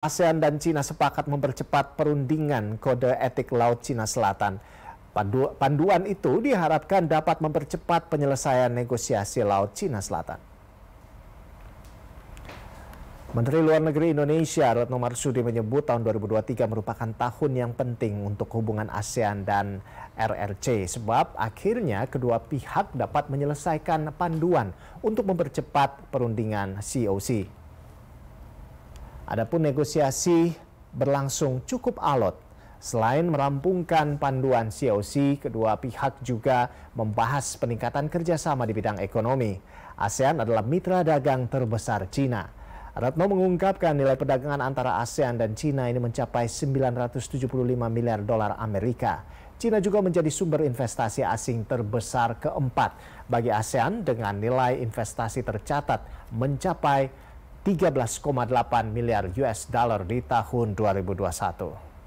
ASEAN dan Cina sepakat mempercepat perundingan kode etik laut Cina Selatan. Pandu panduan itu diharapkan dapat mempercepat penyelesaian negosiasi laut Cina Selatan. Menteri Luar Negeri Indonesia Retno Marsudi menyebut tahun 2023 merupakan tahun yang penting untuk hubungan ASEAN dan RRC sebab akhirnya kedua pihak dapat menyelesaikan panduan untuk mempercepat perundingan COC. Adapun negosiasi berlangsung cukup alot. Selain merampungkan panduan COC, kedua pihak juga membahas peningkatan kerjasama di bidang ekonomi. ASEAN adalah mitra dagang terbesar Cina. Ratno mengungkapkan nilai perdagangan antara ASEAN dan Cina ini mencapai 975 miliar dolar Amerika. Cina juga menjadi sumber investasi asing terbesar keempat bagi ASEAN dengan nilai investasi tercatat mencapai 13,8 miliar US dollar di tahun 2021.